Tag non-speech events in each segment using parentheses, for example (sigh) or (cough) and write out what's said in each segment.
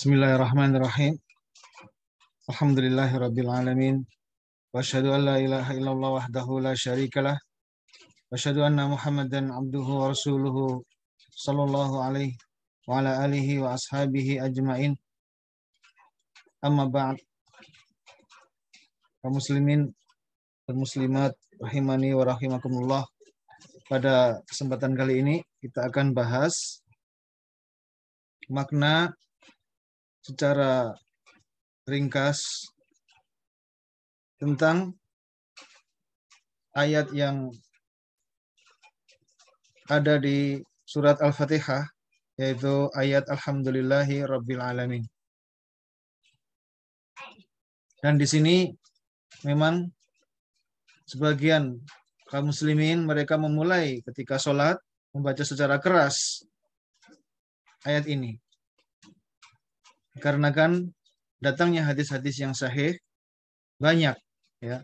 Bismillahirrahmanirrahim. Alhamdulillahirrabbilalamin. Wa asyhadu an la ilaha illallah wahdahu la syarikalah. Wa asyhadu anna Muhammadan abduhu wa rasuluhu sallallahu alaihi wa ala alihi wa ashabihi ajmain. Amma ba'd. Kaum muslimin dan muslimat rahimani wa rahimakumullah. Pada kesempatan kali ini kita akan bahas makna secara ringkas tentang ayat yang ada di surat Al-Fatihah yaitu ayat Alhamdulillahi Rabbil Alamin. Dan di sini memang sebagian kaum muslimin mereka memulai ketika sholat membaca secara keras ayat ini. Karena kan datangnya hadis-hadis yang sahih banyak ya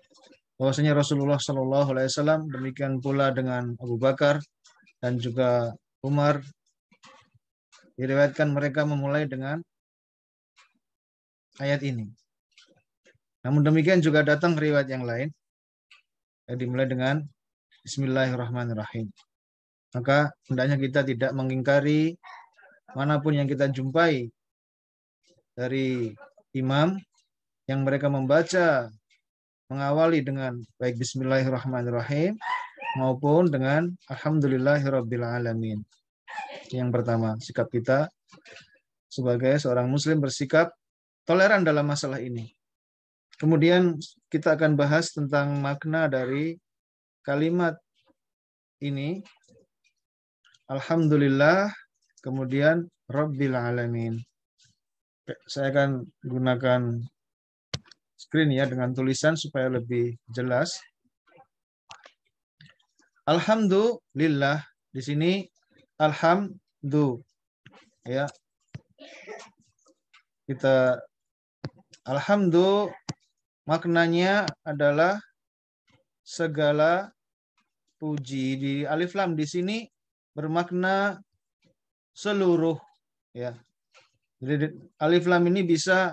bahwasanya Rasulullah Shallallahu Alaihi Wasallam demikian pula dengan Abu Bakar dan juga Umar diriwayatkan mereka memulai dengan ayat ini. Namun demikian juga datang riwayat yang lain yang dimulai dengan Bismillahirrahmanirrahim. Maka hendaknya kita tidak mengingkari manapun yang kita jumpai dari imam yang mereka membaca mengawali dengan baik bismillahirrahmanirrahim maupun dengan alamin. Yang pertama, sikap kita sebagai seorang muslim bersikap toleran dalam masalah ini. Kemudian kita akan bahas tentang makna dari kalimat ini alhamdulillah kemudian rabbil alamin saya akan gunakan screen ya dengan tulisan supaya lebih jelas. Alhamdulillah di sini alhamdu ya. Kita alhamdu maknanya adalah segala puji di alif lam di sini bermakna seluruh ya jadi alif lam ini bisa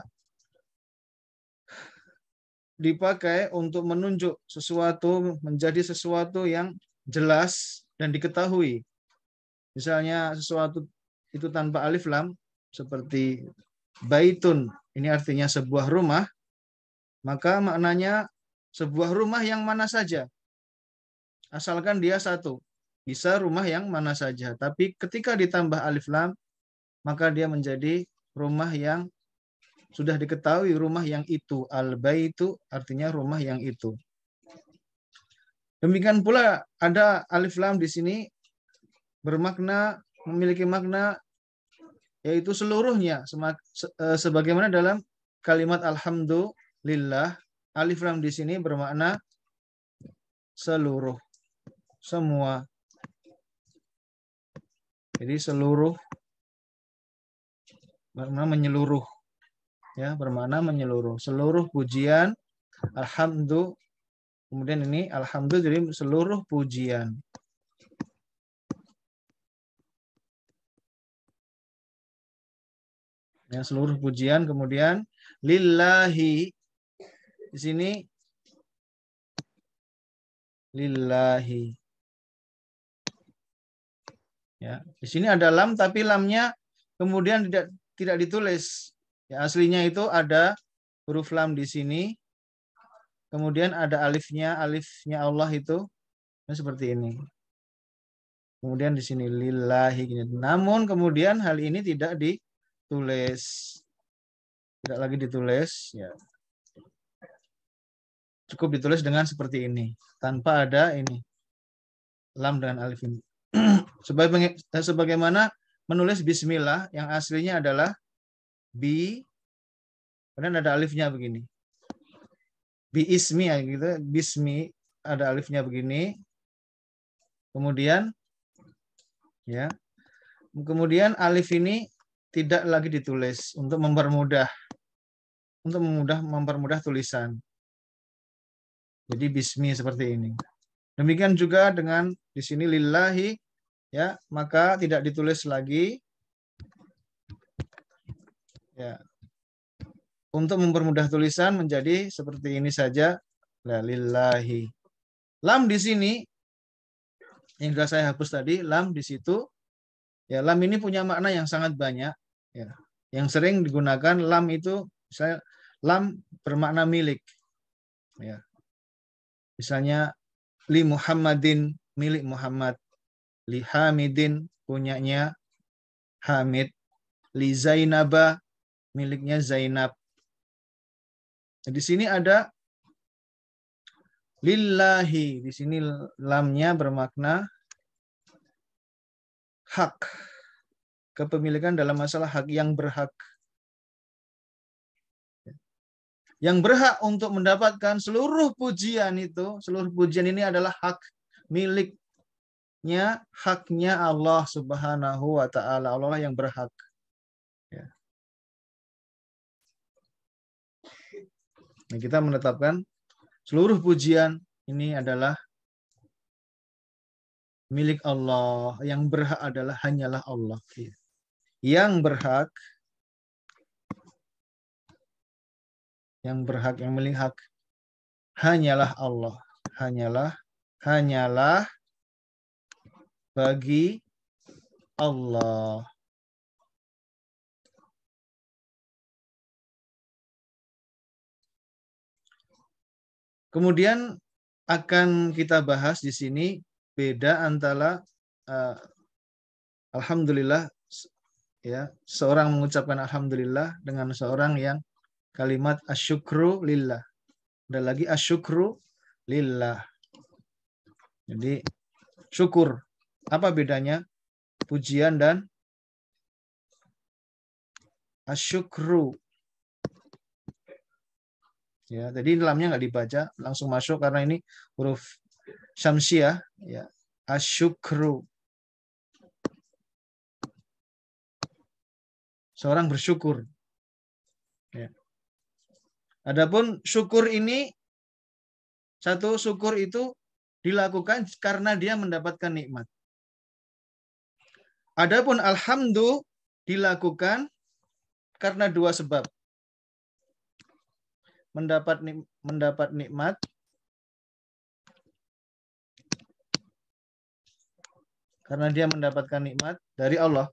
dipakai untuk menunjuk sesuatu menjadi sesuatu yang jelas dan diketahui. Misalnya sesuatu itu tanpa alif lam seperti baitun ini artinya sebuah rumah maka maknanya sebuah rumah yang mana saja asalkan dia satu bisa rumah yang mana saja tapi ketika ditambah alif lam maka dia menjadi rumah yang sudah diketahui rumah yang itu. al itu artinya rumah yang itu. Demikian pula ada alif lam di sini bermakna memiliki makna yaitu seluruhnya e, sebagaimana dalam kalimat alhamdulillah alif lam di sini bermakna seluruh semua jadi seluruh bermakna menyeluruh ya bermakna menyeluruh seluruh pujian alhamdulillah kemudian ini alhamdulillah jadi seluruh pujian ya seluruh pujian kemudian lillahi di sini lillahi ya di sini ada lam tapi lamnya kemudian tidak tidak ditulis. Ya, aslinya itu ada huruf lam di sini. Kemudian ada alifnya, alifnya Allah itu nah, seperti ini. Kemudian di sini lillahi gini. Namun kemudian hal ini tidak ditulis. Tidak lagi ditulis, ya. Cukup ditulis dengan seperti ini, tanpa ada ini lam dengan alif ini. (clears throat) Sebagai, eh, sebagaimana menulis bismillah yang aslinya adalah bi kemudian ada alifnya begini. Bi ismi ya gitu, bismi ada alifnya begini. Kemudian ya. Kemudian alif ini tidak lagi ditulis untuk mempermudah untuk memudah mempermudah tulisan. Jadi bismi seperti ini. Demikian juga dengan di sini lillahi ya maka tidak ditulis lagi ya untuk mempermudah tulisan menjadi seperti ini saja lillahi lam di sini yang sudah saya hapus tadi lam di situ ya lam ini punya makna yang sangat banyak ya yang sering digunakan lam itu saya lam bermakna milik ya misalnya li Muhammadin milik Muhammad Li Hamidin punyanya Hamid. Li Zainaba miliknya Zainab. Di sini ada lillahi. Di sini lamnya bermakna hak. Kepemilikan dalam masalah hak yang berhak. Yang berhak untuk mendapatkan seluruh pujian itu, seluruh pujian ini adalah hak milik haknya haknya Allah Subhanahu wa taala. Allah yang berhak. Ya. Nah, kita menetapkan seluruh pujian ini adalah milik Allah. Yang berhak adalah hanyalah Allah. Ya. Yang berhak yang berhak yang milik hak hanyalah Allah. Hanyalah hanyalah bagi Allah. Kemudian akan kita bahas di sini beda antara uh, alhamdulillah ya seorang mengucapkan alhamdulillah dengan seorang yang kalimat asyukru lillah. Ada lagi asyukru lillah. Jadi syukur apa bedanya pujian dan asyukru? Ya, jadi dalamnya nggak dibaca, langsung masuk karena ini huruf syamsiah. Ya, asyukru. Seorang bersyukur. Ya. Adapun syukur ini satu syukur itu dilakukan karena dia mendapatkan nikmat. Adapun alhamdulillah dilakukan karena dua sebab. Mendapat mendapat nikmat karena dia mendapatkan nikmat dari Allah.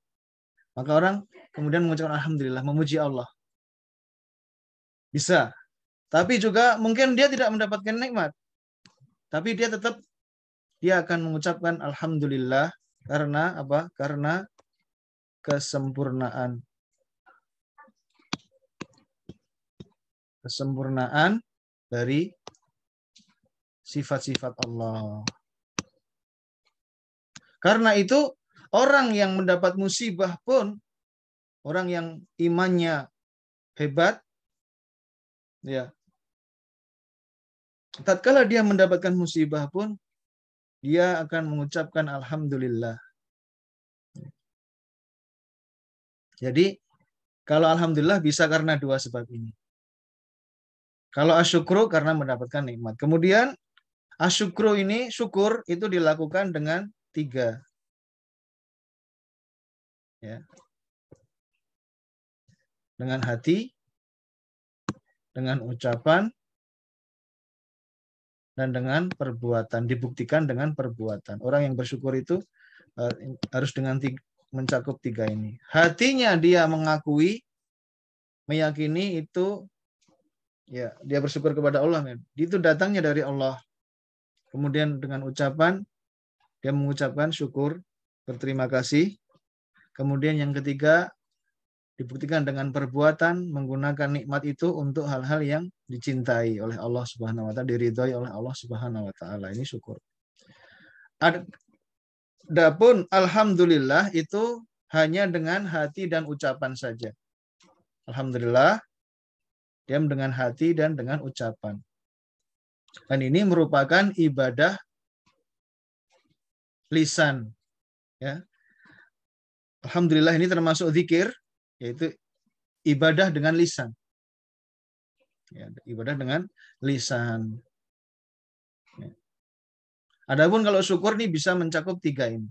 Maka orang kemudian mengucapkan alhamdulillah, memuji Allah. Bisa. Tapi juga mungkin dia tidak mendapatkan nikmat. Tapi dia tetap dia akan mengucapkan alhamdulillah karena apa? Karena kesempurnaan. Kesempurnaan dari sifat-sifat Allah. Karena itu orang yang mendapat musibah pun orang yang imannya hebat ya tatkala dia mendapatkan musibah pun dia akan mengucapkan alhamdulillah. Jadi kalau alhamdulillah bisa karena dua sebab ini. Kalau asyukru karena mendapatkan nikmat. Kemudian asyukru ini syukur itu dilakukan dengan tiga. Ya. Dengan hati, dengan ucapan, dan dengan perbuatan dibuktikan dengan perbuatan orang yang bersyukur itu eh, harus dengan tiga, mencakup tiga ini hatinya dia mengakui meyakini itu ya dia bersyukur kepada Allah men. itu datangnya dari Allah kemudian dengan ucapan dia mengucapkan syukur berterima kasih kemudian yang ketiga dibuktikan dengan perbuatan menggunakan nikmat itu untuk hal-hal yang dicintai oleh Allah Subhanahu wa taala, diridhoi oleh Allah Subhanahu wa taala. Ini syukur. Adapun alhamdulillah itu hanya dengan hati dan ucapan saja. Alhamdulillah diam dengan hati dan dengan ucapan. Dan ini merupakan ibadah lisan. Ya. Alhamdulillah ini termasuk zikir yaitu ibadah dengan lisan. Ya, ibadah dengan lisan. Ya. Adapun kalau syukur nih bisa mencakup tiga ini.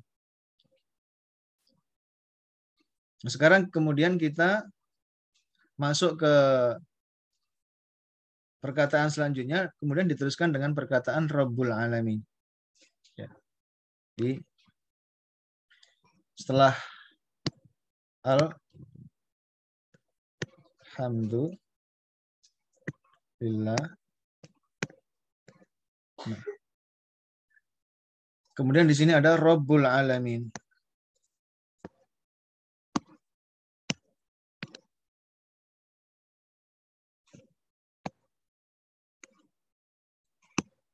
Nah, sekarang kemudian kita masuk ke perkataan selanjutnya, kemudian diteruskan dengan perkataan Rabbul Alamin. Ya. Jadi setelah al Alhamdulillah. Nah. Kemudian di sini ada Robul Alamin.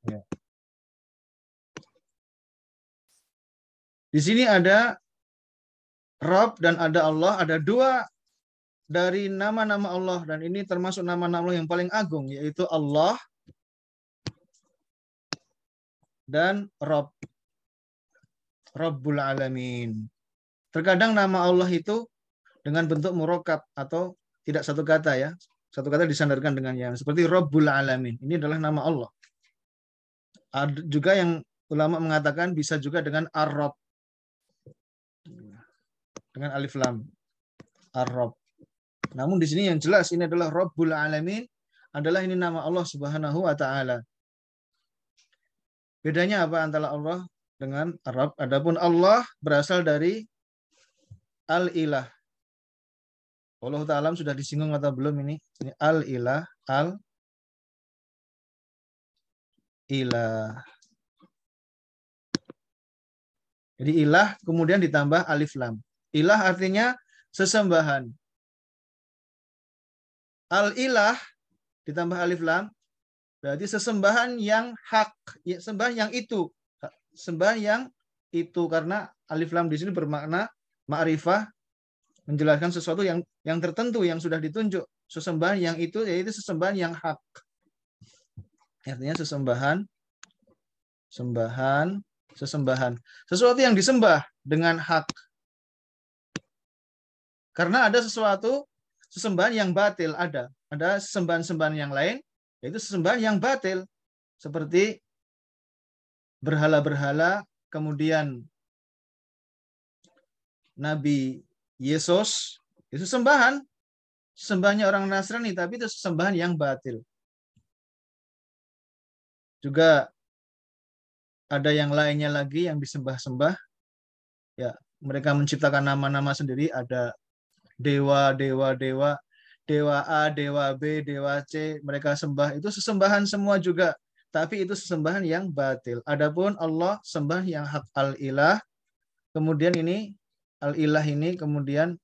Ya. Di sini ada Rob dan ada Allah, ada dua dari nama-nama Allah dan ini termasuk nama-nama Allah yang paling agung yaitu Allah dan Rob Rabbul Alamin. Terkadang nama Allah itu dengan bentuk murokab atau tidak satu kata ya. Satu kata disandarkan dengan yang seperti Rabbul Alamin. Ini adalah nama Allah. Ada juga yang ulama mengatakan bisa juga dengan Arab. Dengan alif lam. Arab. Namun di sini yang jelas ini adalah Rabbul Alamin adalah ini nama Allah Subhanahu wa taala. Bedanya apa antara Allah dengan Arab? Adapun Allah berasal dari Al-Ilah. Allah Ta'ala sudah disinggung atau belum ini? Ini Al-Ilah, Al-Ilah. Jadi ilah kemudian ditambah alif lam. Ilah artinya sesembahan. Al-ilah ditambah alif lam berarti sesembahan yang hak, ya, sembahan yang itu, sembahan yang itu karena alif lam di sini bermakna ma'rifah menjelaskan sesuatu yang yang tertentu yang sudah ditunjuk sesembahan yang itu yaitu sesembahan yang hak artinya sesembahan sembahan sesembahan sesuatu yang disembah dengan hak karena ada sesuatu sesembahan yang batil ada. Ada sesembahan-sembahan yang lain, yaitu sesembahan yang batil. Seperti berhala-berhala, kemudian Nabi Yesus, itu sembahan. Sembahannya orang Nasrani, tapi itu sembahan yang batil. Juga ada yang lainnya lagi yang disembah-sembah. Ya, mereka menciptakan nama-nama sendiri, ada dewa dewa dewa dewa A dewa B dewa C mereka sembah itu sesembahan semua juga tapi itu sesembahan yang batil adapun Allah sembah yang hak al ilah kemudian ini al ilah ini kemudian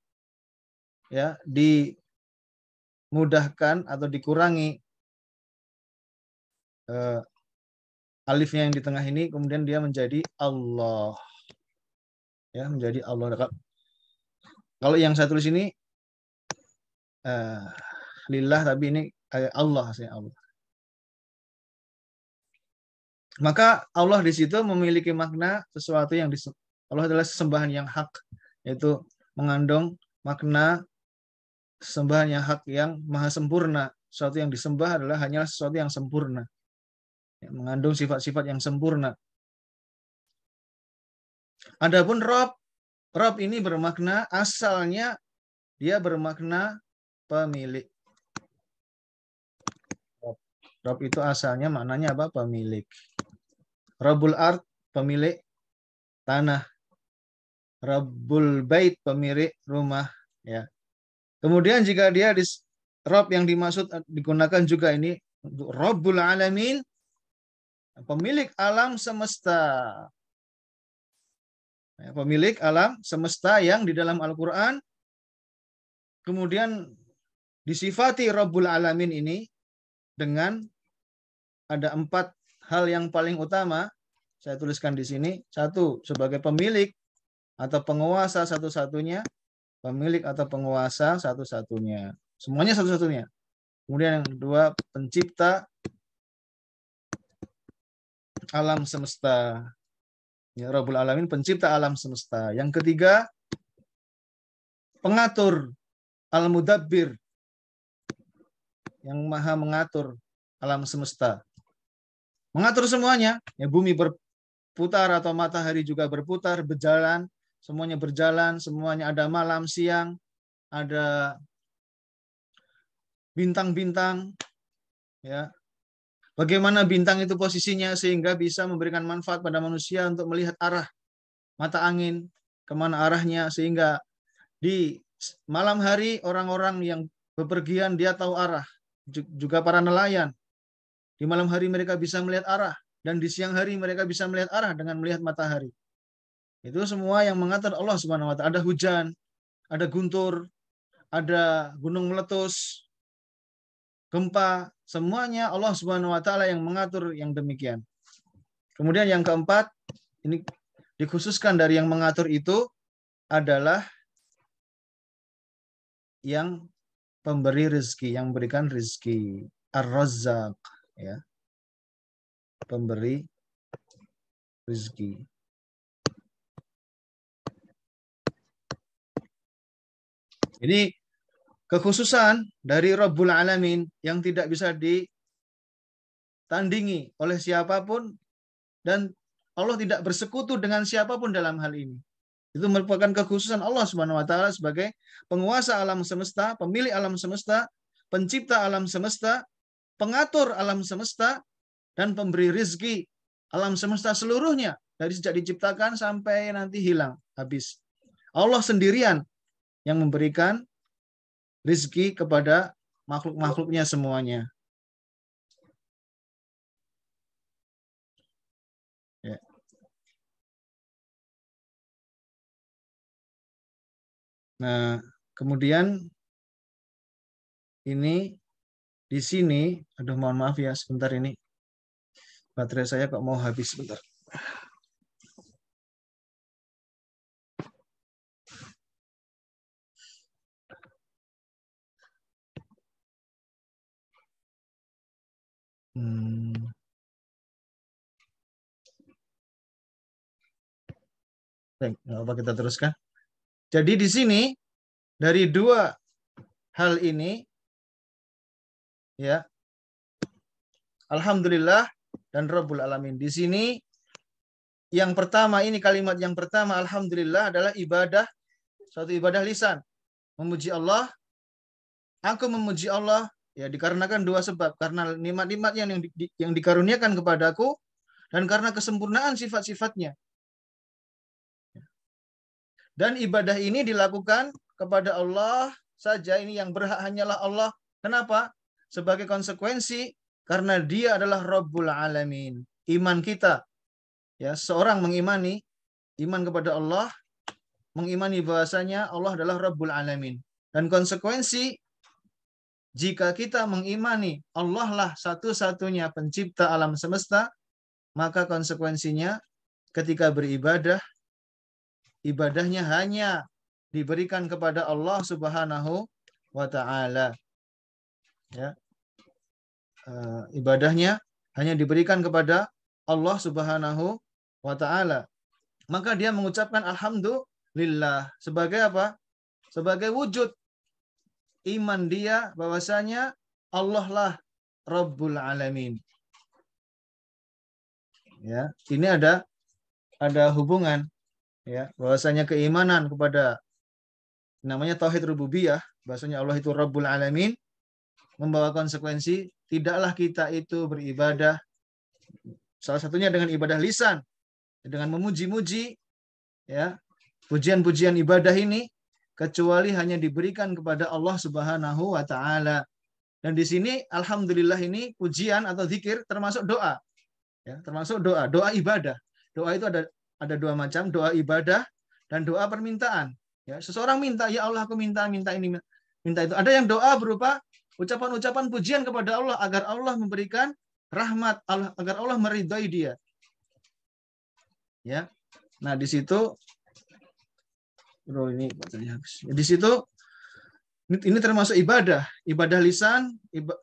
ya dimudahkan atau dikurangi eh, alifnya yang di tengah ini kemudian dia menjadi Allah ya menjadi Allah kalau yang saya tulis ini uh, lillah tapi ini Allah saya Allah. Maka Allah di situ memiliki makna sesuatu yang dis Allah adalah sesembahan yang hak yaitu mengandung makna sesembahan yang hak yang maha sempurna. Sesuatu yang disembah adalah hanya sesuatu yang sempurna. Yang mengandung sifat-sifat yang sempurna. Adapun Rob Rob ini bermakna asalnya dia bermakna pemilik. Rob, Rob itu asalnya maknanya apa? Pemilik. Robul art pemilik tanah. Robul bait pemilik rumah ya. Kemudian jika dia di Rob yang dimaksud eh, digunakan juga ini untuk robul alamin pemilik alam semesta. Ya, pemilik alam semesta yang di dalam Al-Quran kemudian disifati Rabbul Alamin ini dengan ada empat hal yang paling utama saya tuliskan di sini satu sebagai pemilik atau penguasa satu-satunya pemilik atau penguasa satu-satunya semuanya satu-satunya kemudian yang kedua pencipta alam semesta Ya, Rabbul Alamin pencipta alam semesta. Yang ketiga, pengatur Al-Mudabbir yang maha mengatur alam semesta. Mengatur semuanya, ya bumi berputar atau matahari juga berputar, berjalan, semuanya berjalan, semuanya ada malam, siang, ada bintang-bintang, ya Bagaimana bintang itu posisinya sehingga bisa memberikan manfaat pada manusia untuk melihat arah mata angin, kemana arahnya, sehingga di malam hari orang-orang yang bepergian dia tahu arah. Juga para nelayan. Di malam hari mereka bisa melihat arah. Dan di siang hari mereka bisa melihat arah dengan melihat matahari. Itu semua yang mengatur Allah swt Ada hujan, ada guntur, ada gunung meletus, gempa, semuanya Allah Subhanahu wa taala yang mengatur yang demikian. Kemudian yang keempat, ini dikhususkan dari yang mengatur itu adalah yang pemberi rezeki, yang memberikan rezeki, ar ya. Pemberi rezeki. Ini kekhususan dari Rabbul Alamin yang tidak bisa ditandingi oleh siapapun dan Allah tidak bersekutu dengan siapapun dalam hal ini. Itu merupakan kekhususan Allah Subhanahu wa taala sebagai penguasa alam semesta, pemilik alam semesta, pencipta alam semesta, pengatur alam semesta dan pemberi rizki alam semesta seluruhnya dari sejak diciptakan sampai nanti hilang habis. Allah sendirian yang memberikan rizki kepada makhluk-makhluknya semuanya. Ya. Nah, kemudian ini di sini, aduh mohon maaf ya sebentar ini baterai saya kok mau habis sebentar. Hmm. Baik, apa kita teruskan? Jadi di sini dari dua hal ini ya Alhamdulillah dan Rabbul Alamin. Di sini yang pertama ini kalimat yang pertama Alhamdulillah adalah ibadah suatu ibadah lisan. Memuji Allah. Aku memuji Allah Ya dikarenakan dua sebab, karena nikmat-nikmat yang di, yang dikaruniakan kepadaku dan karena kesempurnaan sifat-sifatnya. Dan ibadah ini dilakukan kepada Allah saja, ini yang berhak hanyalah Allah. Kenapa? Sebagai konsekuensi karena dia adalah Rabbul Alamin. Iman kita ya, seorang mengimani iman kepada Allah mengimani bahasanya Allah adalah Rabbul Alamin. Dan konsekuensi jika kita mengimani Allah lah satu-satunya pencipta alam semesta, maka konsekuensinya ketika beribadah, ibadahnya hanya diberikan kepada Allah Subhanahu wa taala. Ya. Eh, ibadahnya hanya diberikan kepada Allah Subhanahu wa taala. Maka dia mengucapkan alhamdulillah sebagai apa? Sebagai wujud iman dia bahwasanya Allah lah Rabbul Alamin. Ya, ini ada ada hubungan ya, bahwasanya keimanan kepada namanya tauhid rububiyah, bahwasanya Allah itu Rabbul Alamin membawa konsekuensi tidaklah kita itu beribadah salah satunya dengan ibadah lisan dengan memuji-muji ya pujian-pujian ibadah ini kecuali hanya diberikan kepada Allah Subhanahu wa taala. Dan di sini alhamdulillah ini pujian atau zikir termasuk doa. Ya, termasuk doa, doa ibadah. Doa itu ada ada dua macam, doa ibadah dan doa permintaan. Ya, seseorang minta, ya Allah aku minta, minta ini, minta itu. Ada yang doa berupa ucapan-ucapan pujian kepada Allah agar Allah memberikan rahmat, agar Allah meridhai dia. Ya. Nah, di situ Bro ini baterainya habis. Di situ ini termasuk ibadah, ibadah lisan,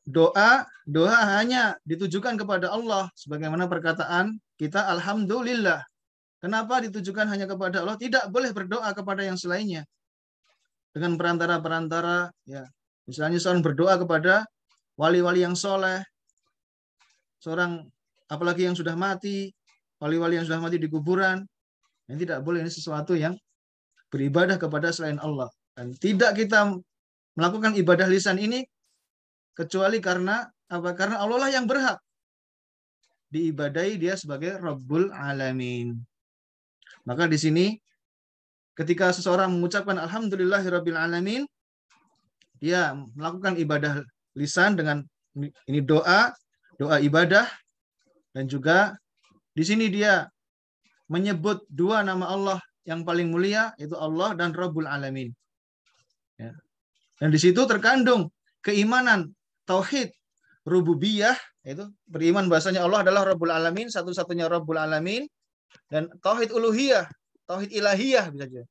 doa, doa hanya ditujukan kepada Allah sebagaimana perkataan kita alhamdulillah. Kenapa ditujukan hanya kepada Allah? Tidak boleh berdoa kepada yang selainnya. Dengan perantara-perantara ya. Misalnya seorang berdoa kepada wali-wali yang soleh, seorang apalagi yang sudah mati, wali-wali yang sudah mati di kuburan, ini tidak boleh ini sesuatu yang beribadah kepada selain Allah. Dan tidak kita melakukan ibadah lisan ini kecuali karena apa? Karena Allah lah yang berhak diibadai dia sebagai Rabbul Alamin. Maka di sini ketika seseorang mengucapkan alhamdulillahirabbil alamin dia melakukan ibadah lisan dengan ini doa, doa ibadah dan juga di sini dia menyebut dua nama Allah yang paling mulia itu Allah dan Rabbul Alamin. Ya. Dan di situ terkandung keimanan, tauhid, rububiyah, itu beriman bahasanya Allah adalah Rabbul Alamin, satu-satunya Rabbul Alamin, dan tauhid uluhiyah, tauhid ilahiyah bisa juga.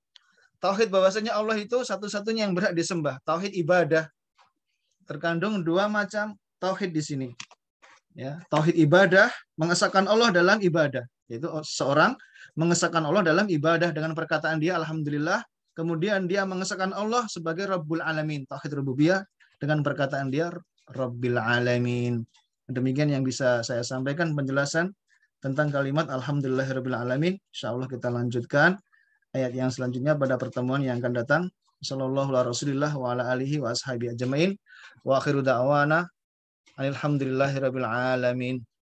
Tauhid bahwasanya Allah itu satu-satunya yang berhak disembah, tauhid ibadah. Terkandung dua macam tauhid di sini. Ya, tauhid ibadah mengesahkan Allah dalam ibadah, yaitu seorang mengesahkan Allah dalam ibadah dengan perkataan dia alhamdulillah kemudian dia mengesahkan Allah sebagai Rabbul Alamin tauhid rububiyah dengan perkataan dia Rabbil Alamin demikian yang bisa saya sampaikan penjelasan tentang kalimat alhamdulillah rabbil alamin Allah kita lanjutkan ayat yang selanjutnya pada pertemuan yang akan datang sallallahu alaihi wabarakatuh wa ala alihi wa